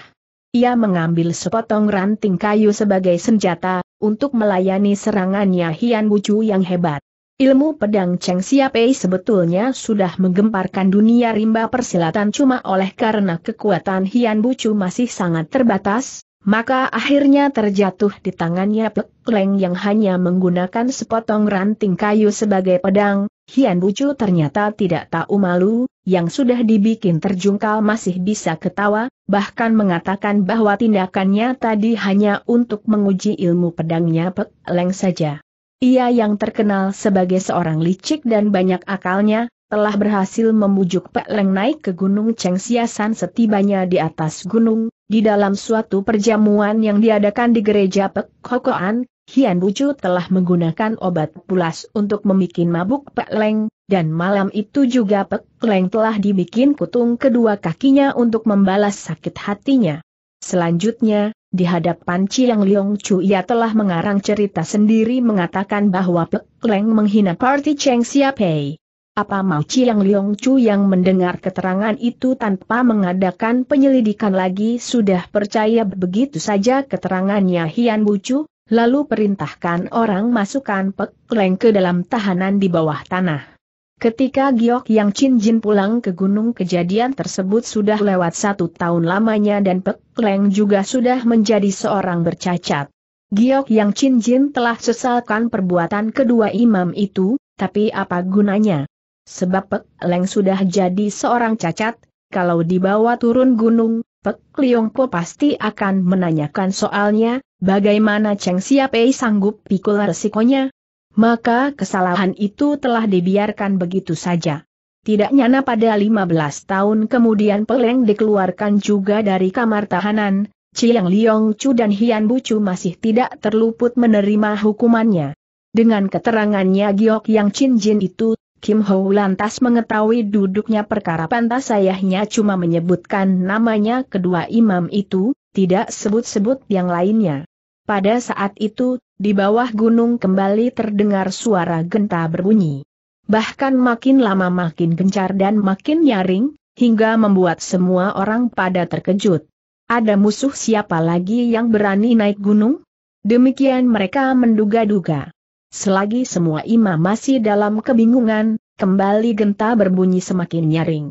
Ia mengambil sepotong ranting kayu sebagai senjata, untuk melayani serangannya Hian Bucu yang hebat. Ilmu pedang Cheng Siapei sebetulnya sudah menggemparkan dunia rimba persilatan cuma oleh karena kekuatan Hian Bucu masih sangat terbatas, maka akhirnya terjatuh di tangannya Pek Leng yang hanya menggunakan sepotong ranting kayu sebagai pedang, Hian Bucu ternyata tidak tahu malu, yang sudah dibikin terjungkal masih bisa ketawa, bahkan mengatakan bahwa tindakannya tadi hanya untuk menguji ilmu pedangnya Pek Leng saja. Ia yang terkenal sebagai seorang licik dan banyak akalnya, telah berhasil membujuk Pek Leng naik ke Gunung Cheng Siasan setibanya di atas gunung, di dalam suatu perjamuan yang diadakan di gereja Pek Hokoan, Hian Bucu telah menggunakan obat pulas untuk membuat mabuk Pek Leng, dan malam itu juga Pek Leng telah dibikin kutung kedua kakinya untuk membalas sakit hatinya. Selanjutnya, di hadapan Chiang Liong Chu ia telah mengarang cerita sendiri mengatakan bahwa Pek Leng menghina party Cheng Siapei. Apa mau Chiang Liong Chu yang mendengar keterangan itu tanpa mengadakan penyelidikan lagi sudah percaya begitu saja keterangannya Hian Bucu? lalu perintahkan orang masukkan Pek Leng ke dalam tahanan di bawah tanah. Ketika Giok Yang Chin Jin pulang ke gunung kejadian tersebut sudah lewat satu tahun lamanya dan Pek Leng juga sudah menjadi seorang bercacat. Giok Yang Chin Jin telah sesalkan perbuatan kedua imam itu, tapi apa gunanya? Sebab Pek Leng sudah jadi seorang cacat, kalau dibawa turun gunung, Pek Leong Po pasti akan menanyakan soalnya, Bagaimana Cheng Siapei sanggup pikul resikonya? Maka kesalahan itu telah dibiarkan begitu saja. Tidak nyana pada 15 tahun kemudian Peleng dikeluarkan juga dari kamar tahanan, Chiang Liong Chu dan Hian Bucu masih tidak terluput menerima hukumannya. Dengan keterangannya Giok Yang Chin Jin itu, Kim Ho lantas mengetahui duduknya perkara pantas ayahnya cuma menyebutkan namanya kedua imam itu, tidak sebut-sebut yang lainnya. Pada saat itu, di bawah gunung kembali terdengar suara genta berbunyi. Bahkan makin lama makin gencar dan makin nyaring, hingga membuat semua orang pada terkejut. Ada musuh siapa lagi yang berani naik gunung? Demikian mereka menduga-duga. Selagi semua imam masih dalam kebingungan, kembali genta berbunyi semakin nyaring.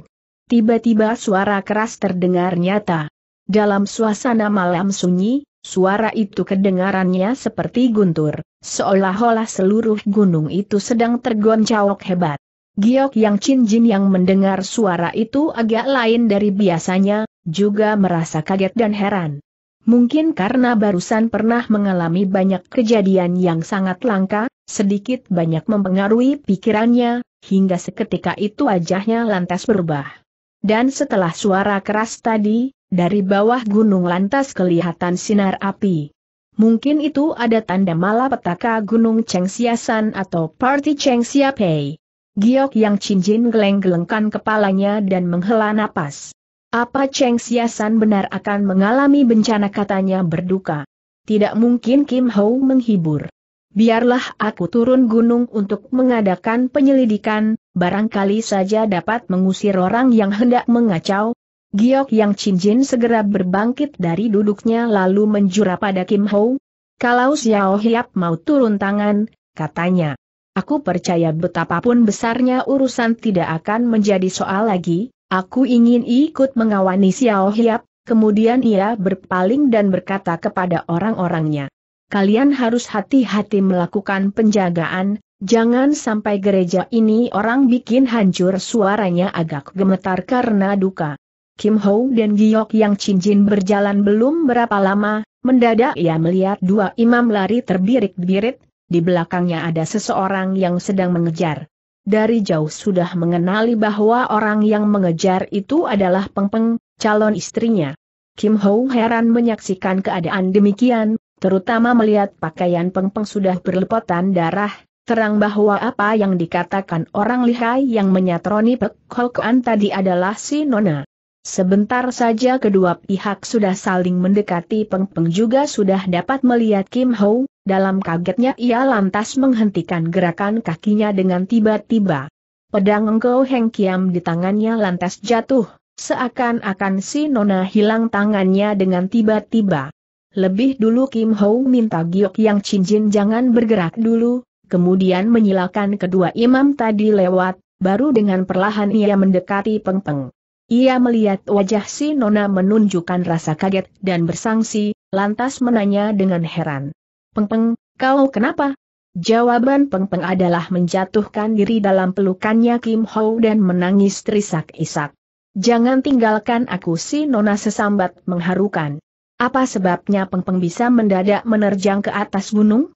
Tiba-tiba suara keras terdengar nyata. Dalam suasana malam sunyi, suara itu kedengarannya seperti guntur, seolah-olah seluruh gunung itu sedang tergoncawok hebat. Giok Yang Chin Jin yang mendengar suara itu agak lain dari biasanya, juga merasa kaget dan heran. Mungkin karena barusan pernah mengalami banyak kejadian yang sangat langka, sedikit banyak mempengaruhi pikirannya, hingga seketika itu wajahnya lantas berubah. Dan setelah suara keras tadi, dari bawah gunung lantas kelihatan sinar api. Mungkin itu ada tanda malapetaka Gunung Chengxiasan atau Party Chengxiapei. Giok yang cincin geleng-gelengkan kepalanya dan menghela napas. Apa Chengxiasan benar akan mengalami bencana katanya berduka. Tidak mungkin Kim Ho menghibur. Biarlah aku turun gunung untuk mengadakan penyelidikan, barangkali saja dapat mengusir orang yang hendak mengacau, Giok Yang Jin segera berbangkit dari duduknya lalu menjura pada Kim Ho. Kalau Xiao Hiap mau turun tangan, katanya. Aku percaya betapapun besarnya urusan tidak akan menjadi soal lagi, aku ingin ikut mengawani Xiao Hiap, kemudian ia berpaling dan berkata kepada orang-orangnya. Kalian harus hati-hati melakukan penjagaan, Jangan sampai gereja ini orang bikin hancur suaranya agak gemetar karena duka. Kim Ho dan Giok yang cincin berjalan belum berapa lama, mendadak ia melihat dua imam lari terbirit-birit, di belakangnya ada seseorang yang sedang mengejar. Dari jauh sudah mengenali bahwa orang yang mengejar itu adalah Peng Peng, calon istrinya. Kim Ho heran menyaksikan keadaan demikian, terutama melihat pakaian Peng Peng sudah berlepotan darah, terang bahwa apa yang dikatakan orang lihai yang menyatroni Pek Holkuan tadi adalah si Nona. Sebentar saja kedua pihak sudah saling mendekati Peng Peng juga sudah dapat melihat Kim Ho, dalam kagetnya ia lantas menghentikan gerakan kakinya dengan tiba-tiba. Pedang engkau Heng Kiam di tangannya lantas jatuh, seakan-akan si Nona hilang tangannya dengan tiba-tiba. Lebih dulu Kim Ho minta Giok Yang Cinjin jangan bergerak dulu, kemudian menyilakan kedua imam tadi lewat, baru dengan perlahan ia mendekati Peng Peng. Ia melihat wajah si Nona menunjukkan rasa kaget dan bersangsi, lantas menanya dengan heran. Pengpeng, -peng, kau kenapa? Jawaban Pengpeng -peng adalah menjatuhkan diri dalam pelukannya Kim Ho dan menangis terisak-isak. Jangan tinggalkan aku si Nona sesambat mengharukan. Apa sebabnya Pengpeng -peng bisa mendadak menerjang ke atas gunung?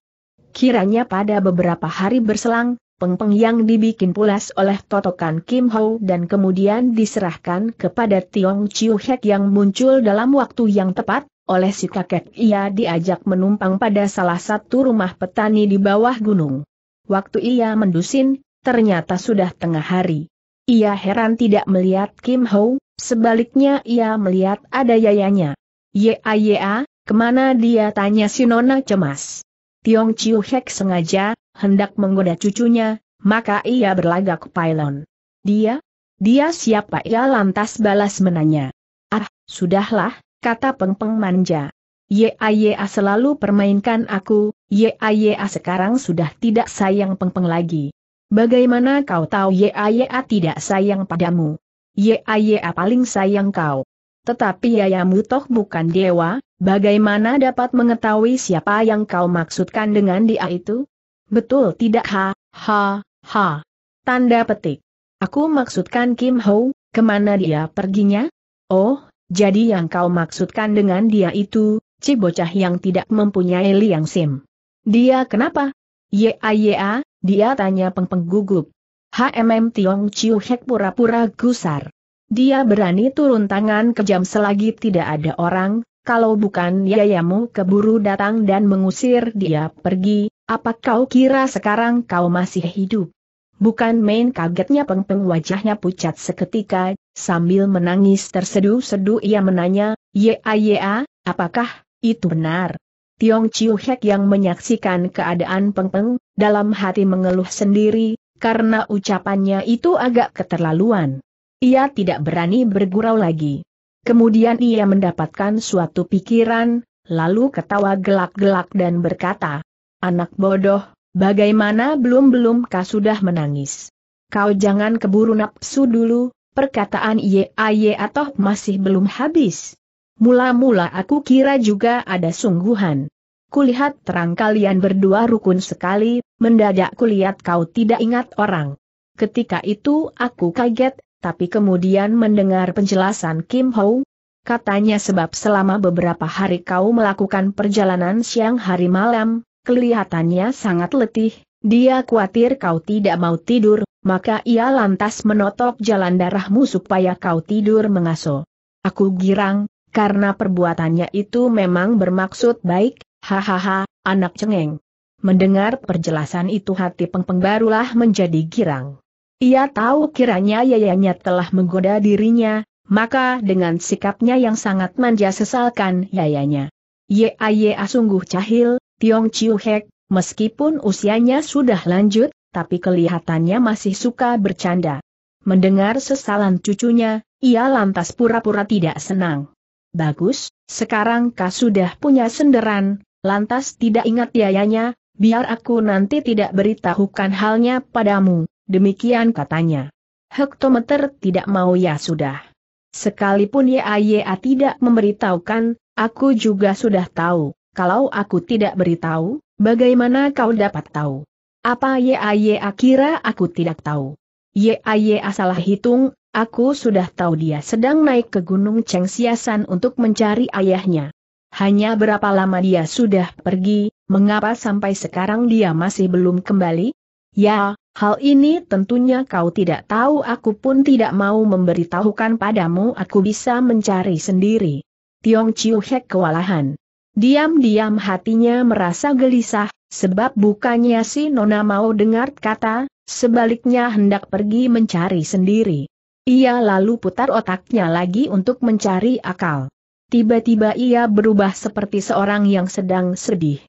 Kiranya pada beberapa hari berselang, Peng-peng yang dibikin pulas oleh totokan Kim Ho dan kemudian diserahkan kepada Tiong Chiu Hek yang muncul dalam waktu yang tepat, oleh si kakek ia diajak menumpang pada salah satu rumah petani di bawah gunung. Waktu ia mendusin, ternyata sudah tengah hari. Ia heran tidak melihat Kim Ho, sebaliknya ia melihat ada yayanya. Ya, ya, kemana dia tanya si Nona cemas. Tiong Chiu Hek sengaja hendak menggoda cucunya, maka ia berlagak pylon. Dia? Dia siapa ia lantas balas menanya. Ah, sudahlah, kata pengpeng manja. YAYA selalu permainkan aku, YAYA sekarang sudah tidak sayang pengpeng lagi. Bagaimana kau tahu YAYA tidak sayang padamu? YAYA paling sayang kau. Tetapi yayamu toh bukan dewa, bagaimana dapat mengetahui siapa yang kau maksudkan dengan dia itu? Betul tidak ha, ha, ha. Tanda petik. Aku maksudkan Kim Ho, kemana dia perginya? Oh, jadi yang kau maksudkan dengan dia itu, cibocah bocah yang tidak mempunyai liang sim. Dia kenapa? Ya, dia tanya peng-peng gugup. HMM Tiong Chiu Hek pura-pura gusar. Dia berani turun tangan kejam selagi tidak ada orang, kalau bukan yayamu keburu datang dan mengusir dia pergi, apa kau kira sekarang kau masih hidup? Bukan main kagetnya pengpeng -peng wajahnya pucat seketika, sambil menangis terseduh-seduh ia menanya, ya ya, apakah itu benar? Tiong Chiu Hek yang menyaksikan keadaan pengpeng, -peng, dalam hati mengeluh sendiri, karena ucapannya itu agak keterlaluan. Ia tidak berani bergurau lagi. Kemudian ia mendapatkan suatu pikiran, lalu ketawa gelak-gelak dan berkata, Anak bodoh, bagaimana belum belum kau sudah menangis? Kau jangan keburu nafsu dulu, perkataan ye ye-aye atau masih belum habis. Mula-mula aku kira juga ada sungguhan. Kulihat terang kalian berdua rukun sekali, mendadak kulihat kau tidak ingat orang. Ketika itu aku kaget, tapi kemudian mendengar penjelasan Kim Ho, katanya sebab selama beberapa hari kau melakukan perjalanan siang hari malam, kelihatannya sangat letih, dia khawatir kau tidak mau tidur, maka ia lantas menotok jalan darahmu supaya kau tidur mengaso. Aku girang, karena perbuatannya itu memang bermaksud baik, hahaha, anak cengeng. Mendengar perjelasan itu hati Pengpeng barulah menjadi girang. Ia tahu kiranya yayanya telah menggoda dirinya, maka dengan sikapnya yang sangat manja sesalkan yayanya. Yaya sungguh cahil, Tiong Chiu Hek, meskipun usianya sudah lanjut, tapi kelihatannya masih suka bercanda. Mendengar sesalan cucunya, ia lantas pura-pura tidak senang. Bagus, sekarang kau sudah punya senderan, lantas tidak ingat yayanya, biar aku nanti tidak beritahukan halnya padamu demikian katanya. Hektometer tidak mau ya sudah. Sekalipun ya YAYA tidak memberitahukan, aku juga sudah tahu, kalau aku tidak beritahu, bagaimana kau dapat tahu? Apa ya YAYA kira aku tidak tahu? ya YAYA salah hitung, aku sudah tahu dia sedang naik ke Gunung Cengsiasan untuk mencari ayahnya. Hanya berapa lama dia sudah pergi, mengapa sampai sekarang dia masih belum kembali? Ya, hal ini tentunya kau tidak tahu aku pun tidak mau memberitahukan padamu aku bisa mencari sendiri. Tiong Chiu Hek kewalahan. Diam-diam hatinya merasa gelisah, sebab bukannya si Nona mau dengar kata, sebaliknya hendak pergi mencari sendiri. Ia lalu putar otaknya lagi untuk mencari akal. Tiba-tiba ia berubah seperti seorang yang sedang sedih.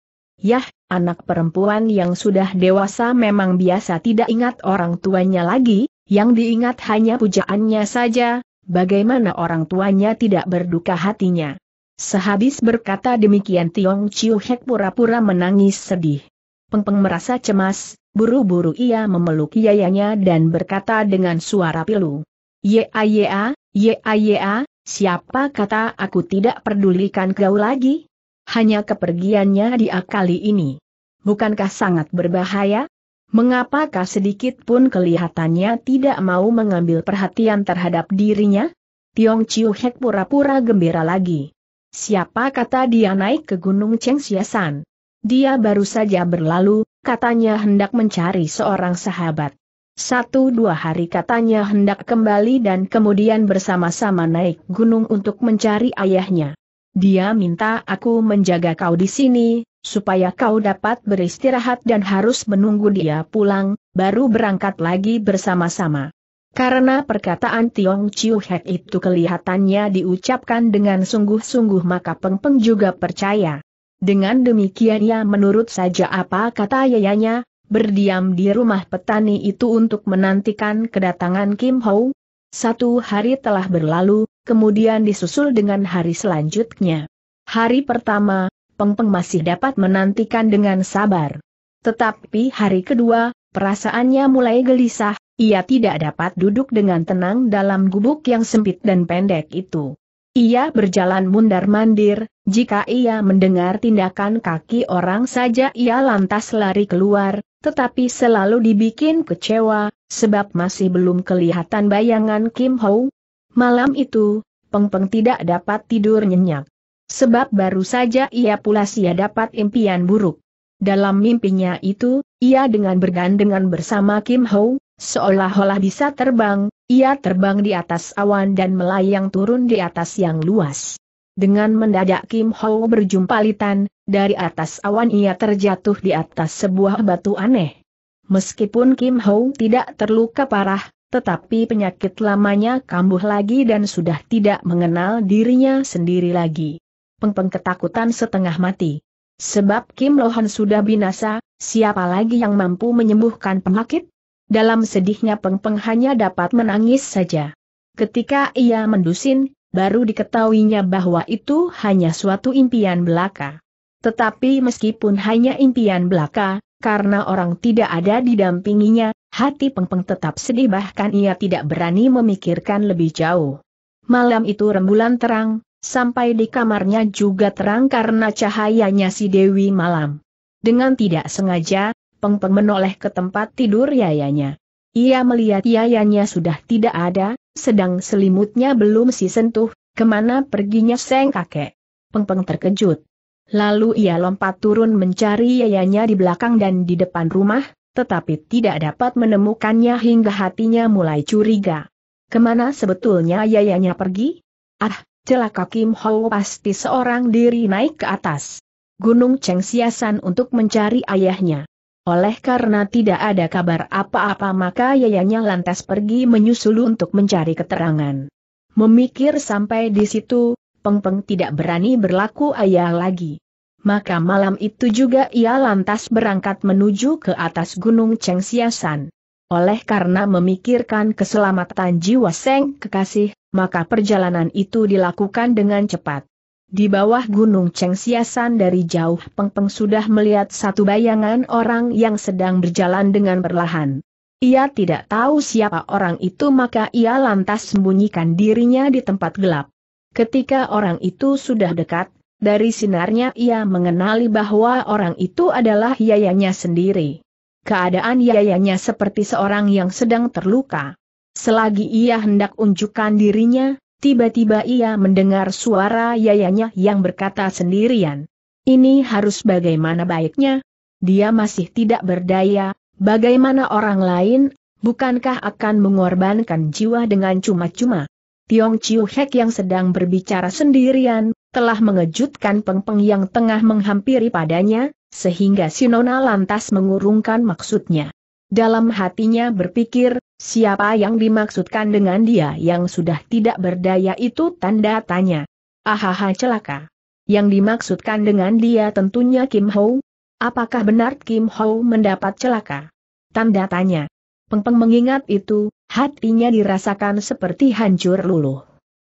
Yah, Anak perempuan yang sudah dewasa memang biasa tidak ingat orang tuanya lagi, yang diingat hanya pujaannya saja, bagaimana orang tuanya tidak berduka hatinya. Sehabis berkata demikian Tiong Chiu Hek pura-pura menangis sedih. Peng Peng merasa cemas, buru-buru ia memeluk yayanya dan berkata dengan suara pilu. Ya ya, ya ya, siapa kata aku tidak pedulikan kau lagi? Hanya kepergiannya dia kali ini. Bukankah sangat berbahaya? Mengapakah sedikit pun kelihatannya tidak mau mengambil perhatian terhadap dirinya? Tiong Chiu Hek pura-pura gembira lagi. Siapa kata dia naik ke Gunung Cheng Siasan? Dia baru saja berlalu, katanya hendak mencari seorang sahabat. Satu dua hari katanya hendak kembali dan kemudian bersama-sama naik gunung untuk mencari ayahnya. Dia minta aku menjaga kau di sini, supaya kau dapat beristirahat dan harus menunggu dia pulang, baru berangkat lagi bersama-sama. Karena perkataan Tiong Chiu Hek itu kelihatannya diucapkan dengan sungguh-sungguh maka Peng Peng juga percaya. Dengan demikian ia ya, menurut saja apa kata yayanya, berdiam di rumah petani itu untuk menantikan kedatangan Kim Ho. Satu hari telah berlalu, kemudian disusul dengan hari selanjutnya. Hari pertama, Peng Peng masih dapat menantikan dengan sabar. Tetapi hari kedua, perasaannya mulai gelisah, ia tidak dapat duduk dengan tenang dalam gubuk yang sempit dan pendek itu. Ia berjalan mundar-mandir, jika ia mendengar tindakan kaki orang saja ia lantas lari keluar, tetapi selalu dibikin kecewa, sebab masih belum kelihatan bayangan Kim Ho, Malam itu, Peng Peng tidak dapat tidur nyenyak. Sebab baru saja ia pula ia dapat impian buruk. Dalam mimpinya itu, ia dengan bergandengan bersama Kim Ho, seolah-olah bisa terbang, ia terbang di atas awan dan melayang turun di atas yang luas. Dengan mendadak Kim Ho berjumpa Litan, dari atas awan ia terjatuh di atas sebuah batu aneh. Meskipun Kim Ho tidak terluka parah, tetapi penyakit lamanya kambuh lagi dan sudah tidak mengenal dirinya sendiri lagi. Pengpeng ketakutan setengah mati. Sebab Kim Lohan sudah binasa, siapa lagi yang mampu menyembuhkan penyakit? Dalam sedihnya Pengpeng hanya dapat menangis saja. Ketika ia mendusin, baru diketahuinya bahwa itu hanya suatu impian belaka. Tetapi meskipun hanya impian belaka, karena orang tidak ada didampinginya, Hati Peng Peng tetap sedih bahkan ia tidak berani memikirkan lebih jauh. Malam itu rembulan terang, sampai di kamarnya juga terang karena cahayanya si Dewi malam. Dengan tidak sengaja, Peng Peng menoleh ke tempat tidur yayanya. Ia melihat yayanya sudah tidak ada, sedang selimutnya belum si sentuh, kemana perginya seng kakek. Peng terkejut. Lalu ia lompat turun mencari yayanya di belakang dan di depan rumah, tetapi tidak dapat menemukannya hingga hatinya mulai curiga. Kemana sebetulnya ayahnya pergi? Ah, celaka Kim Ho pasti seorang diri naik ke atas. Gunung Cheng Siasan untuk mencari ayahnya. Oleh karena tidak ada kabar apa-apa maka ayahnya lantas pergi menyusul untuk mencari keterangan. Memikir sampai di situ, Peng Peng tidak berani berlaku ayah lagi maka malam itu juga ia lantas berangkat menuju ke atas Gunung Cengsiasan. Oleh karena memikirkan keselamatan jiwa Seng kekasih, maka perjalanan itu dilakukan dengan cepat. Di bawah Gunung Cengsiasan dari jauh Peng Peng sudah melihat satu bayangan orang yang sedang berjalan dengan perlahan. Ia tidak tahu siapa orang itu maka ia lantas sembunyikan dirinya di tempat gelap. Ketika orang itu sudah dekat, dari sinarnya ia mengenali bahwa orang itu adalah yayanya sendiri. Keadaan yayanya seperti seorang yang sedang terluka. Selagi ia hendak unjukkan dirinya, tiba-tiba ia mendengar suara yayanya yang berkata sendirian. Ini harus bagaimana baiknya? Dia masih tidak berdaya, bagaimana orang lain, bukankah akan mengorbankan jiwa dengan cuma-cuma? Tiong Chiu Hek yang sedang berbicara sendirian, telah mengejutkan Pengpeng -peng yang tengah menghampiri padanya, sehingga Sinona lantas mengurungkan maksudnya. Dalam hatinya berpikir, siapa yang dimaksudkan dengan dia yang sudah tidak berdaya itu tanda tanya. Ahaha celaka. Yang dimaksudkan dengan dia tentunya Kim Ho. Apakah benar Kim Ho mendapat celaka? Tanda tanya. Pengpeng -peng mengingat itu, hatinya dirasakan seperti hancur luluh.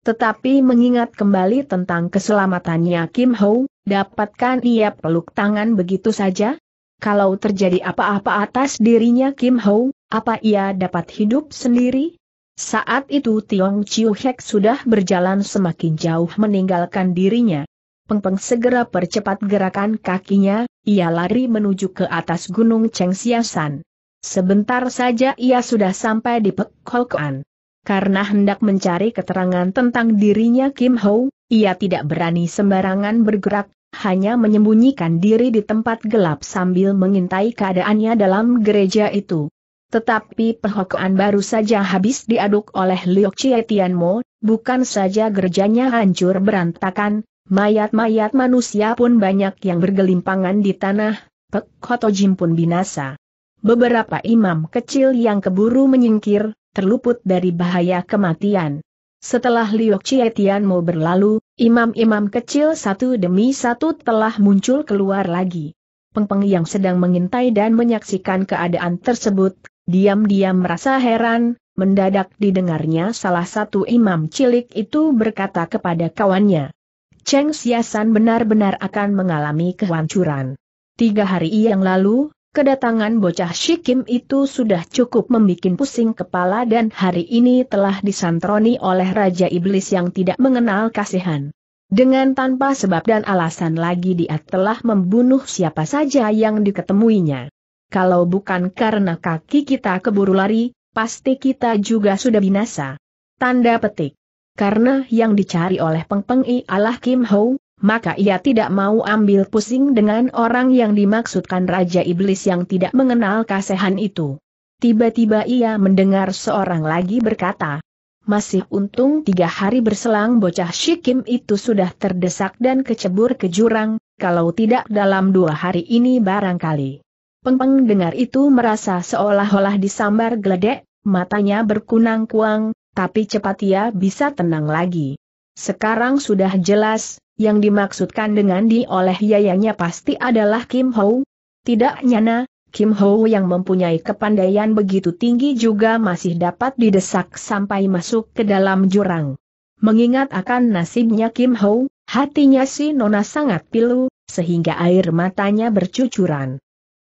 Tetapi mengingat kembali tentang keselamatannya Kim Ho, dapatkan ia peluk tangan begitu saja? Kalau terjadi apa-apa atas dirinya Kim Ho, apa ia dapat hidup sendiri? Saat itu Tiong Chiu Hek sudah berjalan semakin jauh meninggalkan dirinya. Peng Peng segera percepat gerakan kakinya, ia lari menuju ke atas gunung Cheng Siasan. Sebentar saja ia sudah sampai di Pek karena hendak mencari keterangan tentang dirinya Kim Ho, ia tidak berani sembarangan bergerak, hanya menyembunyikan diri di tempat gelap sambil mengintai keadaannya dalam gereja itu. Tetapi perhokoan baru saja habis diaduk oleh Liu Chie Tianmo, bukan saja gerejanya hancur berantakan, mayat-mayat manusia pun banyak yang bergelimpangan di tanah, Pek Jim pun binasa. Beberapa imam kecil yang keburu menyingkir, terluput dari bahaya kematian. Setelah Liu Chietian mau berlalu, imam-imam kecil satu demi satu telah muncul keluar lagi. Pengpeng yang sedang mengintai dan menyaksikan keadaan tersebut, diam-diam merasa heran, mendadak didengarnya salah satu imam cilik itu berkata kepada kawannya. Cheng Siasan benar-benar akan mengalami kehancuran. Tiga hari yang lalu, Kedatangan bocah Shikim itu sudah cukup membuat pusing kepala dan hari ini telah disantroni oleh Raja Iblis yang tidak mengenal kasihan. Dengan tanpa sebab dan alasan lagi dia telah membunuh siapa saja yang diketemuinya. Kalau bukan karena kaki kita keburu lari, pasti kita juga sudah binasa. Tanda petik. Karena yang dicari oleh Peng Peng I Allah Kim Ho, maka ia tidak mau ambil pusing dengan orang yang dimaksudkan Raja Iblis yang tidak mengenal kasehan itu. Tiba-tiba ia mendengar seorang lagi berkata, masih untung tiga hari berselang bocah Shikim itu sudah terdesak dan kecebur ke jurang, kalau tidak dalam dua hari ini barangkali. Pengpeng dengar itu merasa seolah-olah disambar geledek, matanya berkunang-kuang, tapi cepat ia bisa tenang lagi. Sekarang sudah jelas, yang dimaksudkan dengan di oleh yayanya pasti adalah Kim Ho. Tidak nyana, Kim Ho yang mempunyai kepandaian begitu tinggi juga masih dapat didesak sampai masuk ke dalam jurang. Mengingat akan nasibnya Kim Ho, hatinya si Nona sangat pilu, sehingga air matanya bercucuran.